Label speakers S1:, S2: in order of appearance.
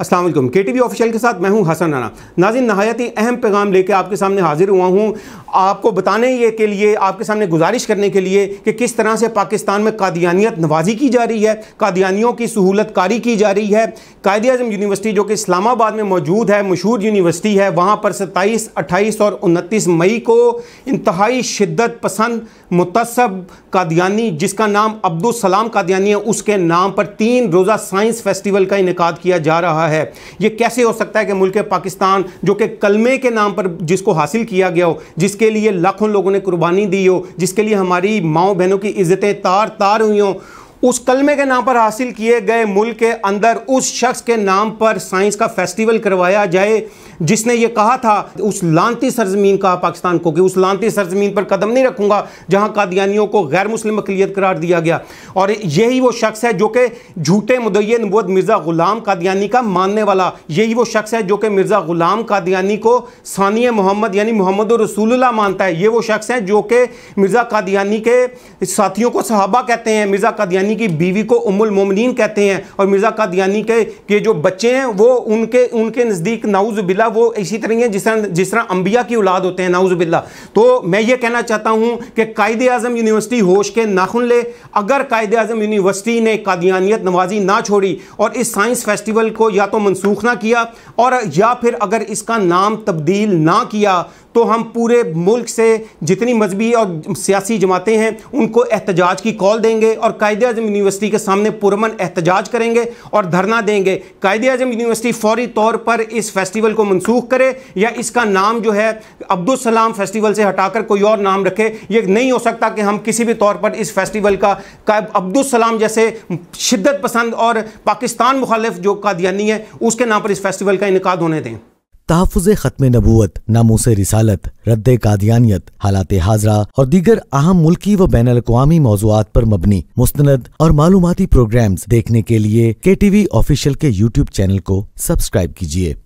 S1: असलम के KTV official के साथ मैं हूं हसन राना नाजिन नहायत ही अहम पैगाम लेके आपके सामने हाजिर हुआ हूं आपको बताने ये के लिए आपके सामने गुजारिश करने के लिए कि किस तरह से पाकिस्तान में कादियानियत नवाजी की जा रही है कादियानियों की सहूलत कारी की जा रही है कायद अजम यूनिवर्सिटी जो कि इस्लामाबाद में मौजूद है मशहूर यूनिवर्सिटी है वहाँ पर सत्ताईस अट्ठाईस और उनतीस मई को इंतहाई शिद्दत पसंद मुतसब कादियानी जिसका नाम अब्दुलसलाम कादियानी है उसके नाम पर तीन रोज़ा साइंस फेस्टिवल का इनका किया जा रहा है है ये कैसे हो सकता है कि मुल्क पाकिस्तान जो कि कलमे के नाम पर जिसको हासिल किया गया हो जिसके लिए लाखों लोगों ने कुर्बानी दी हो जिसके लिए हमारी माओ बहनों की इज्जतें तार तार हुई हों उस कलमे के नाम पर हासिल किए गए मुल्क के अंदर उस शख्स के नाम पर साइंस का फेस्टिवल करवाया जाए जिसने ये कहा था उस लानती सरजमीन का पाकिस्तान को कि उस लानती सरजमीन पर कदम नहीं रखूंगा जहां कादियानियों को गैर मुस्लिम अकलीत करार दिया गया और यही वो शख्स है जो कि झूठे मुदय नबूत मिर्ज़ा ग़ुलाम कादियानी का मानने वाला यही वो शख्स है जो कि मिर्ज़ा ग़ुलाम कादियानी को सानिय मोहम्मद यानी मोहम्मद रसूल्ला मानता है ये वो शख्स हैं जो कि मिर्ज़ा कादियानी के साथियों को सहाबा कहते हैं मिर्ज़ा कादियानी कादियानी की बीवी को उमुल मोमिन कहते हैं और मिर्ज़ा कादियानी के के जो बच्चे हैं वो उनके उनके नज़दीक नाउज़ बिल्ला वो इसी तरह हैं जिस तरह जिस तरह अम्बिया की औलाद होते हैं नाउज़ बिल्ला तो मैं ये कहना चाहता हूँ कि कायद अज़म यूनिवर्सिटी होश के नाखुन ले अगर कायद अज़म यूनिवर्सिटी ने कादियानियत नवाजी ना छोड़ी और इस साइंस फेस्टिवल को या तो मनसूख ना किया और या फिर अगर इसका नाम तब्दील ना किया तो हम पूरे मुल्क से जितनी मजहबी और सियासी जमातें हैं उनको एहतजाज की कॉल देंगे और कायद अजम यूनिवर्सिटी के सामने पुरमन एहतजाज करेंगे और धरना देंगे कायद अजम यूनिवर्सिटी फौरी तौर पर इस फेस्टिवल को मनसूख करे या इसका नाम जो है अब्दुलसलाम फेस्टिवल से हटाकर कोई और नाम रखे ये नहीं हो सकता कि हम किसी भी तौर पर इस फेस्टिवल का अब्दुलसलाम जैसे शिद्दत पसंद और पाकिस्तान मुखालिफ जो कादियानी है उसके नाम पर इस फेस्टिवल का इनका होने दें
S2: तहफ़ ख़त्म नबूत नामोस रिसालत रद्द कादियानियत हालात हाजरा और दीगर अहम मुल्की व बैन अवी मौजूद पर मबनी मुस्ंद और मालूमती प्रोग्राम देखने के लिए के टी वी ऑफिशियल के यूट्यूब चैनल को सब्सक्राइब कीजिए